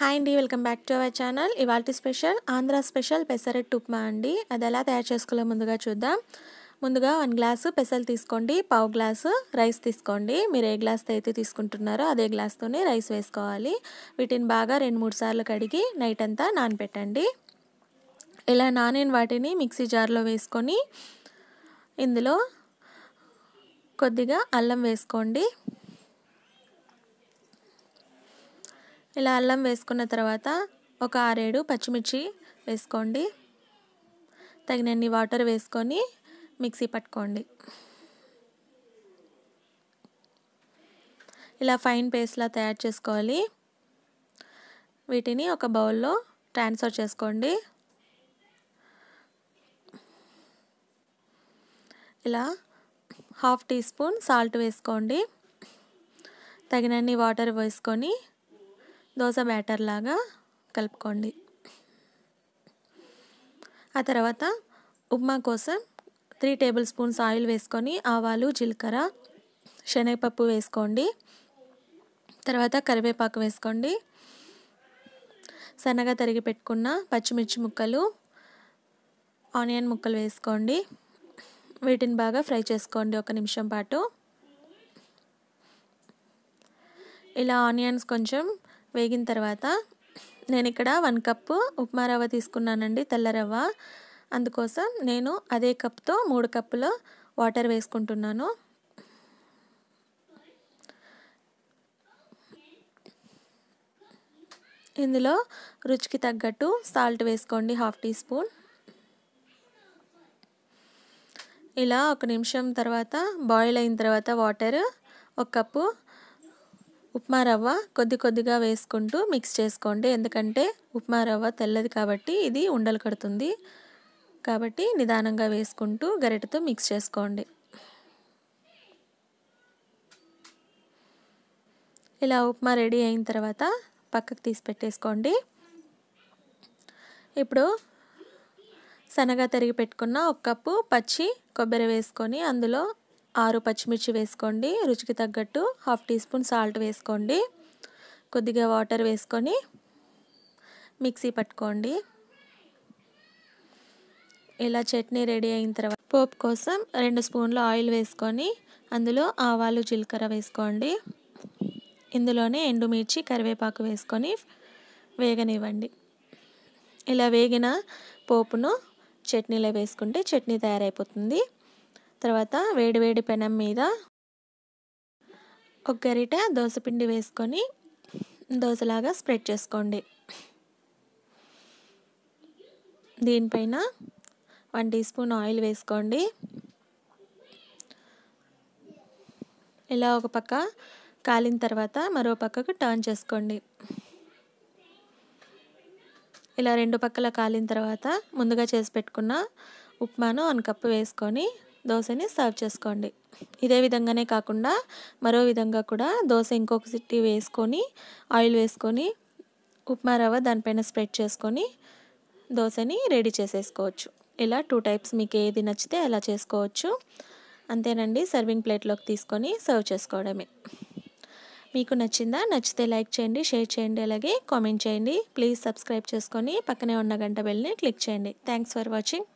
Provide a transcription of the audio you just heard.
hi అండి welcome back to our channel ఇవాళ special Andhra special pesarattu upma అండి అది ఎలా తయారు చేసుకోలే ముందుగా చూద్దాం ముందుగా వన్ గ్లాసు పెసలు తీసుకోండి పావు గ్లాసు రైస్ తీసుకోండి మీరు ఏ గ్లాస్తో అయితే తీసుకుంటున్నారో అదే గ్లాస్తోనే రైస్ వేసుకోవాలి వీటిని బాగా రెండు మూడు సార్లు కడిగి నైట్ అంతా నానబెట్టండి ఇలా నానిన వాటిని మిక్సీ జార్లో వేసుకొని ఇందులో కొద్దిగా అల్లం వేసుకోండి ఇలా అల్లం వేసుకున్న తర్వాత ఒక ఆరేడు పచ్చిమిర్చి వేసుకోండి తగినన్ని వాటర్ వేసుకొని మిక్సీ పట్టుకోండి ఇలా ఫైన్ పేస్ట్లా తయారు చేసుకోవాలి వీటిని ఒక బౌల్లో ట్రాన్స్ఫర్ చేసుకోండి ఇలా హాఫ్ టీ స్పూన్ సాల్ట్ వేసుకోండి తగినన్ని వాటర్ వేసుకొని దోశ బ్యాటర్ లాగా కలుపుకోండి ఆ తర్వాత ఉప్మా కోసం త్రీ టేబుల్ స్పూన్స్ ఆయిల్ వేసుకొని ఆవాలు జీలకర్ర శనగపప్పు వేసుకోండి తర్వాత కరివేపాకు వేసుకోండి సన్నగా తరిగి పెట్టుకున్న పచ్చిమిర్చి ముక్కలు ఆనియన్ ముక్కలు వేసుకోండి వీటిని బాగా ఫ్రై చేసుకోండి ఒక నిమిషం పాటు ఇలా ఆనియన్స్ కొంచెం వేగిన తర్వాత నేను ఇక్కడ వన్ కప్పు ఉప్మా రవ్వ తీసుకున్నానండి తెల్ల రవ్వ అందుకోసం నేను అదే కప్తో మూడు కప్పులు వాటర్ వేసుకుంటున్నాను ఇందులో రుచికి తగ్గట్టు సాల్ట్ వేసుకోండి హాఫ్ టీ స్పూన్ ఇలా ఒక నిమిషం తర్వాత బాయిల్ అయిన తర్వాత వాటర్ ఒక కప్పు ఉప్మా రవ్వ కొద్ది కొద్దిగా వేసుకుంటూ మిక్స్ చేసుకోండి ఎందుకంటే ఉప్మా రవ్వ తెల్లది కాబట్టి ఇది ఉండలు కడుతుంది కాబట్టి నిదానంగా వేసుకుంటూ గరిటతో మిక్స్ చేసుకోండి ఇలా ఉప్మా రెడీ అయిన తర్వాత పక్కకు తీసి పెట్టేసుకోండి ఇప్పుడు శనగ తరిగి పెట్టుకున్న ఒక కప్పు పచ్చి కొబ్బరి వేసుకొని అందులో ఆరు పచ్చిమిర్చి వేసుకోండి రుచికి తగ్గట్టు హాఫ్ టీ స్పూన్ సాల్ట్ వేసుకోండి కొద్దిగా వాటర్ వేసుకొని మిక్సీ పట్టుకోండి ఇలా చట్నీ రెడీ అయిన తర్వాత పోపు కోసం రెండు స్పూన్లు ఆయిల్ వేసుకొని అందులో ఆవాలు జీలకర్ర వేసుకోండి ఇందులోనే ఎండుమిర్చి కరివేపాకు వేసుకొని వేగనివ్వండి ఇలా వేగిన పోపును చట్నీలో వేసుకుంటే చట్నీ తయారైపోతుంది తర్వాత వేడివేడి పెనం మీద ఒక గరిట దోశపిండి వేసుకొని దోశలాగా స్ప్రెడ్ చేసుకోండి దీనిపైన వన్ టీ స్పూన్ ఆయిల్ వేసుకోండి ఇలా ఒక పక్క కాలిన తర్వాత మరో పక్కకు టర్న్ చేసుకోండి ఇలా రెండు పక్కల కాలిన తర్వాత ముందుగా చేసి పెట్టుకున్న ఉప్మాను వన్ కప్పు వేసుకొని దోశని సర్వ్ చేసుకోండి ఇదే విధంగానే కాకుండా మరో విధంగా కూడా దోశ ఇంకొక సిట్టి వేసుకొని ఆయిల్ వేసుకొని ఉప్మా రవ్వ దానిపైన స్ప్రెడ్ చేసుకొని దోశని రెడీ చేసేసుకోవచ్చు ఇలా టూ టైప్స్ మీకు ఏది నచ్చితే అలా చేసుకోవచ్చు అంతేనండి సర్వింగ్ ప్లేట్లోకి తీసుకొని సర్వ్ చేసుకోవడమే మీకు నచ్చిందా నచ్చితే లైక్ చేయండి షేర్ చేయండి అలాగే కామెంట్ చేయండి ప్లీజ్ సబ్స్క్రైబ్ చేసుకొని పక్కనే ఉన్న గంట బెల్ని క్లిక్ చేయండి థ్యాంక్స్ ఫర్ వాచింగ్